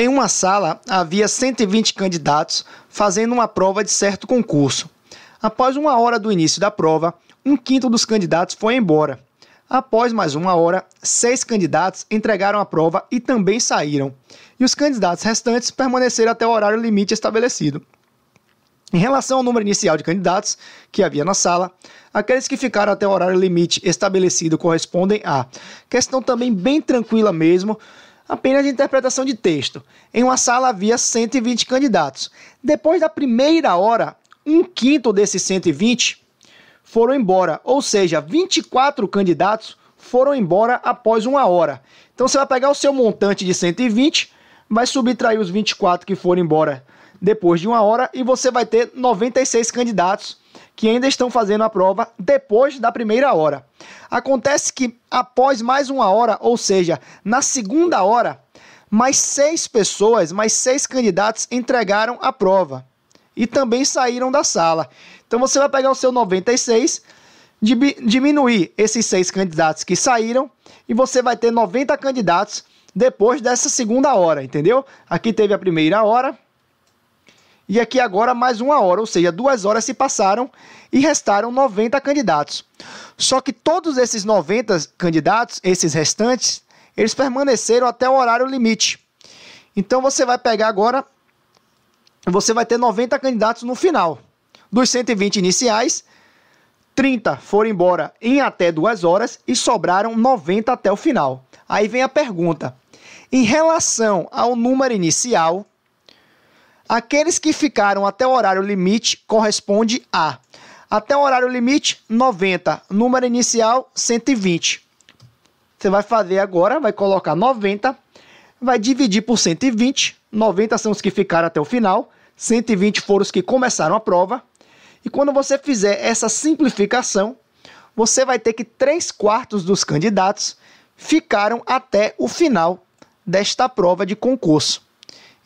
Em uma sala havia 120 candidatos fazendo uma prova de certo concurso. Após uma hora do início da prova, um quinto dos candidatos foi embora. Após mais uma hora, seis candidatos entregaram a prova e também saíram, e os candidatos restantes permaneceram até o horário limite estabelecido. Em relação ao número inicial de candidatos que havia na sala, aqueles que ficaram até o horário limite estabelecido correspondem a questão também bem tranquila mesmo, apenas de interpretação de texto. Em uma sala havia 120 candidatos. Depois da primeira hora, um quinto desses 120 foram embora, ou seja, 24 candidatos foram embora após uma hora. Então você vai pegar o seu montante de 120, vai subtrair os 24 que foram embora depois de uma hora e você vai ter 96 candidatos que ainda estão fazendo a prova depois da primeira hora. Acontece que após mais uma hora, ou seja, na segunda hora, mais seis pessoas, mais seis candidatos entregaram a prova e também saíram da sala. Então você vai pegar o seu 96, diminuir esses seis candidatos que saíram e você vai ter 90 candidatos depois dessa segunda hora, entendeu? Aqui teve a primeira hora, e aqui agora mais uma hora, ou seja, duas horas se passaram e restaram 90 candidatos. Só que todos esses 90 candidatos, esses restantes, eles permaneceram até o horário limite. Então você vai pegar agora, você vai ter 90 candidatos no final. Dos 120 iniciais, 30 foram embora em até duas horas e sobraram 90 até o final. Aí vem a pergunta: em relação ao número inicial, Aqueles que ficaram até o horário limite corresponde a até o horário limite 90, número inicial 120. Você vai fazer agora, vai colocar 90, vai dividir por 120. 90 são os que ficaram até o final, 120 foram os que começaram a prova. E quando você fizer essa simplificação, você vai ter que 3 quartos dos candidatos ficaram até o final desta prova de concurso.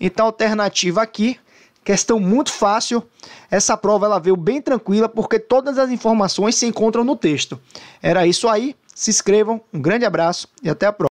Então, alternativa aqui, questão muito fácil. Essa prova ela veio bem tranquila porque todas as informações se encontram no texto. Era isso aí. Se inscrevam, um grande abraço e até a próxima.